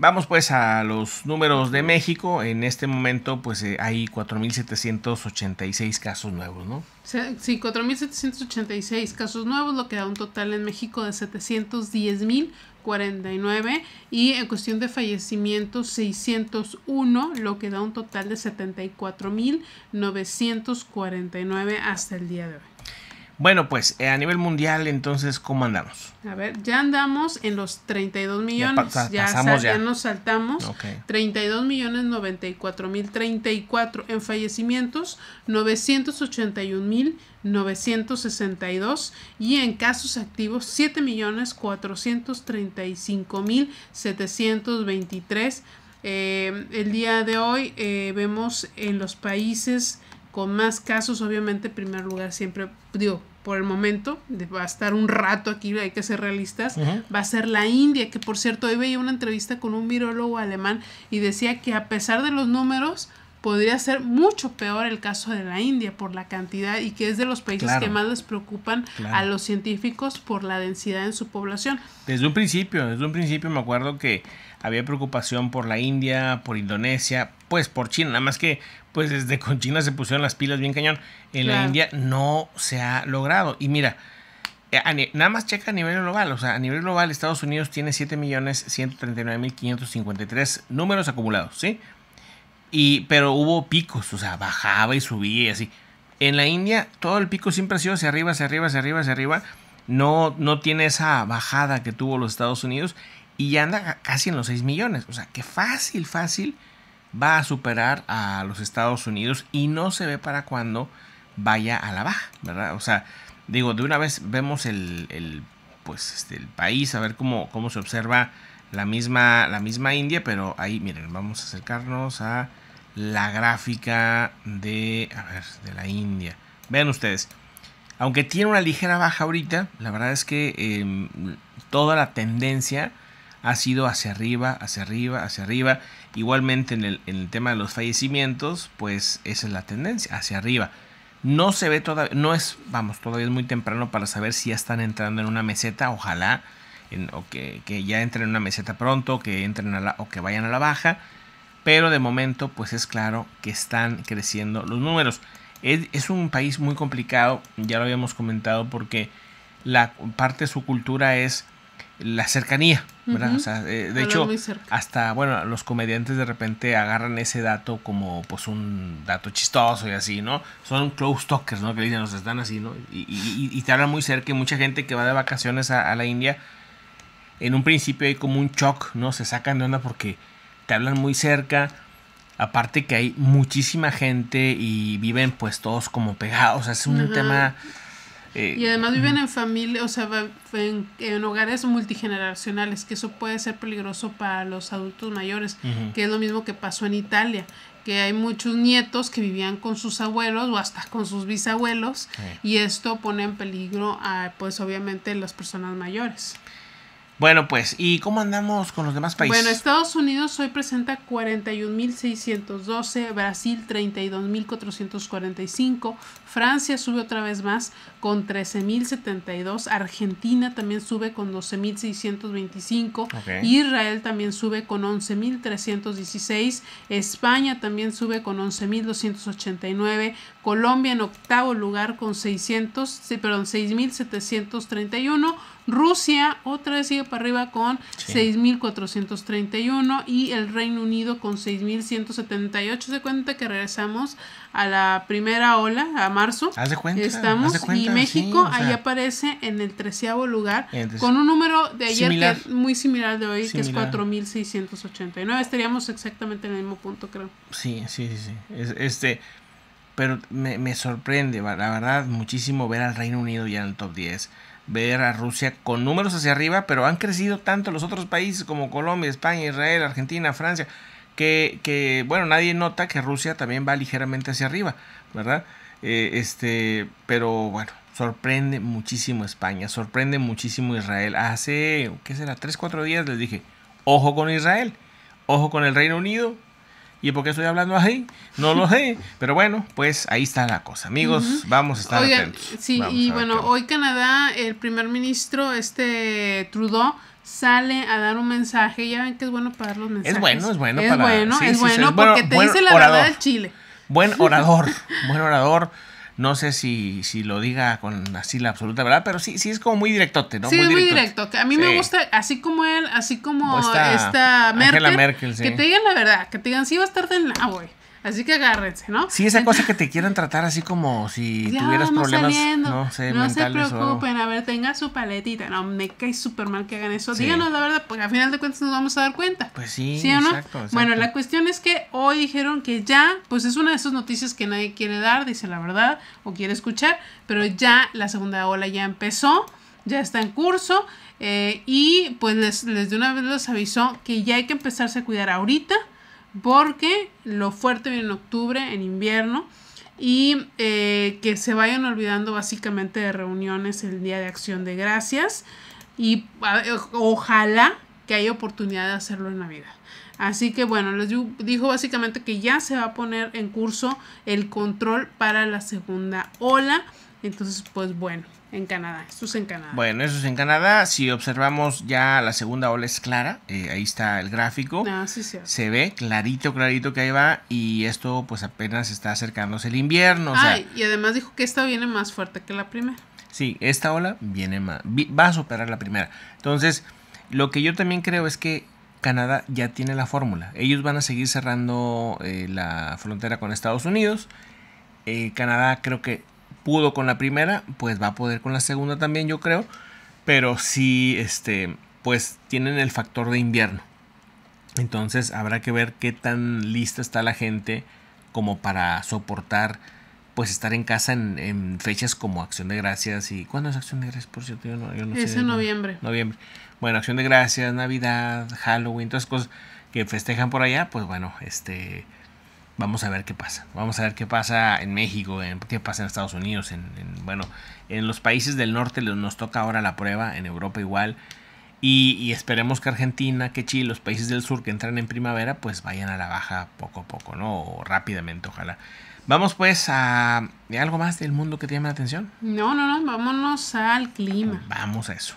Vamos pues a los números de México. En este momento pues eh, ochenta hay 4.786 casos nuevos, ¿no? Sí, 4.786 casos nuevos, lo que da un total en México de 710.049 y en cuestión de fallecimientos 601, lo que da un total de 74.949 hasta el día de hoy. Bueno, pues eh, a nivel mundial, entonces, ¿cómo andamos? A ver, ya andamos en los 32 millones. Ya, ya, ya. ya nos saltamos. y 32 millones 94 mil 34 en fallecimientos, 981 mil 962 y en casos activos 7 millones 435 mil 723. Eh, el día de hoy eh, vemos en los países con más casos, obviamente, en primer lugar, siempre, digo, por el momento, va a estar un rato aquí, hay que ser realistas, va a ser la India, que por cierto, hoy veía una entrevista con un virólogo alemán y decía que a pesar de los números, podría ser mucho peor el caso de la India por la cantidad y que es de los países que más les preocupan a los científicos por la densidad en su población. Desde un principio, desde un principio me acuerdo que había preocupación por la India, por Indonesia, pues por China, nada más que pues desde con China se pusieron las pilas bien cañón, en la India no se ha logrado. Y mira, eh, nada más checa a nivel global, o sea, a nivel global Estados Unidos tiene 7.139.553 números acumulados, ¿sí? Y, pero hubo picos, o sea, bajaba y subía y así. En la India todo el pico siempre ha sido hacia arriba, hacia arriba, hacia arriba, hacia arriba. No, no tiene esa bajada que tuvo los Estados Unidos y ya anda casi en los 6 millones. O sea, que fácil, fácil va a superar a los Estados Unidos y no se ve para cuando vaya a la baja, ¿verdad? O sea, digo, de una vez vemos el, pues, este, el país, a ver cómo, cómo se observa la misma, la misma India, pero ahí, miren, vamos a acercarnos a la gráfica de, a ver, de la India. Vean ustedes, aunque tiene una ligera baja ahorita, la verdad es que em, toda la tendencia ha sido hacia arriba, hacia arriba, hacia arriba. Igualmente en el, en el, tema de los fallecimientos, pues esa es la tendencia, hacia arriba. No se ve todavía, no es, vamos, todavía es muy temprano para saber si ya están entrando en una meseta, ojalá o que, ya entren en una meseta pronto, que entren a la, o que vayan a la baja, pero de momento pues es claro que están creciendo los números. Es, un país muy complicado, ya lo habíamos comentado, porque la parte de su cultura es la cercanía, de hecho, hasta, bueno, los comediantes de repente agarran ese dato como, pues, un dato chistoso y así, ¿no? Son close talkers, ¿no? Que dicen, nos están así, ¿no? Y, te hablan muy cerca y mucha gente que va de vacaciones a la India, en un principio hay como un shock, ¿no? Se sacan de onda porque te hablan muy cerca. Aparte que hay muchísima gente y viven pues todos como pegados. Es un tema... y eh, además viven en familia, o sea, en, hogares multigeneracionales, que eso puede ser peligroso para los adultos mayores, que es lo mismo que pasó en Italia, que hay muchos nietos que vivían con sus abuelos o hasta con sus bisabuelos, y esto pone en peligro a, pues obviamente, las personas mayores. Bueno, pues, ¿y cómo andamos con los demás países? Bueno, Estados Unidos hoy presenta 41.612, Brasil 32.445, Francia sube otra vez más con 13.072, Argentina también sube con 12.625, Israel también sube con 11.316, España también sube con 11.289, Colombia en octavo lugar con 600, perdón, 6.731, Rusia otra vez sigue para arriba con 6.431 y el Reino Unido con 6.178. Se cuenta que regresamos a la primera ola, a marzo. Haz de cuenta. Estamos. y México ahí aparece en el treceavo lugar con un número de ayer que es muy similar de hoy, que es 4.689. Estaríamos exactamente en el mismo punto, creo. Sí, sí, sí. sí. este pero me, me, sorprende, la verdad, muchísimo ver al Reino Unido ya en el top 10, ver a Rusia con números hacia arriba, pero han crecido tanto los otros países como Colombia, España, Israel, Argentina, Francia, que, bueno, nadie nota que Rusia también va ligeramente hacia arriba, ¿verdad? Eh, este, pero bueno, sorprende muchísimo España, sorprende muchísimo Israel. Hace, ¿qué será? 3, 4 días les dije, ojo con Israel, ojo con el Reino Unido, ¿Y por qué estoy hablando así? No lo sé. Pero bueno, pues ahí está la cosa. Amigos, vamos a estar atentos. Sí, y bueno, hoy Canadá, el primer ministro, este Trudeau, sale a dar un mensaje. Ya ven que es bueno para dar los mensajes. Es bueno, es bueno. Es para, bueno, sí, es, bueno bueno porque te dice la verdad Chile. Buen orador, buen orador. No sé si, si lo diga con así la absoluta verdad, pero sí, sí es como muy directote, ¿no? Sí, muy es muy directo. A mí me gusta, así como él, así como esta, Merkel, que te digan la verdad, que te digan, sí, va a estar del... Ah, güey. Así que agárrense, ¿no? Sí, esa cosa que te quieren tratar así como si tuvieras problemas. Saliendo. No, sé, no se preocupen, a ver, tenga su paletita. No, me cae súper mal que hagan eso. Díganos la verdad, porque al final de cuentas nos vamos a dar cuenta. Pues sí, ¿sí o no? exacto, Bueno, la cuestión es que hoy dijeron que ya, pues es una de esas noticias que nadie quiere dar, dice la verdad, o quiere escuchar, pero ya la segunda ola ya empezó, ya está en curso. Eh, y pues les, les de una vez les avisó que ya hay que empezarse a cuidar ahorita, porque lo fuerte viene en octubre, en invierno, y eh, que se vayan olvidando básicamente de reuniones el Día de Acción de Gracias y eh, ojalá que haya oportunidad de hacerlo en Navidad. Así que bueno, les dijo básicamente que ya se va a poner en curso el control para la segunda ola. Entonces, pues bueno, en Canadá, esto es en Canadá. Bueno, eso es en Canadá. Si observamos ya la segunda ola es clara, eh, ahí está el gráfico. Ah, sí, sí. Se ve clarito, clarito que ahí va y esto pues apenas está acercándose el invierno. Ah, y además dijo que esta viene más fuerte que la primera. Sí, esta ola viene más, va a superar la primera. Entonces, lo que yo también creo es que Canadá ya tiene la fórmula. Ellos van a seguir cerrando eh, la frontera con Estados Unidos. Eh, Canadá creo que pudo con la primera, pues va a poder con la segunda también, yo creo. Pero sí, este, pues tienen el factor de invierno. Entonces habrá que ver qué tan lista está la gente como para soportar pues estar en casa en, fechas como Acción de Gracias y ¿cuándo es Acción de Gracias? Por cierto, yo no, sé. Es en noviembre. Noviembre. Bueno, Acción de Gracias, Navidad, Halloween, todas cosas que festejan por allá, pues bueno, este Vamos a ver qué pasa. Vamos a ver qué pasa en México, qué pasa en Estados Unidos. En, bueno, en los países del norte nos toca ahora la prueba, en Europa igual. Y, esperemos que Argentina, que Chile, los países del sur que entran en primavera, pues vayan a la baja poco a poco, ¿no? O rápidamente, ojalá. Vamos pues a algo más del mundo que te la atención. No, no, no, vámonos al clima. Vamos a eso.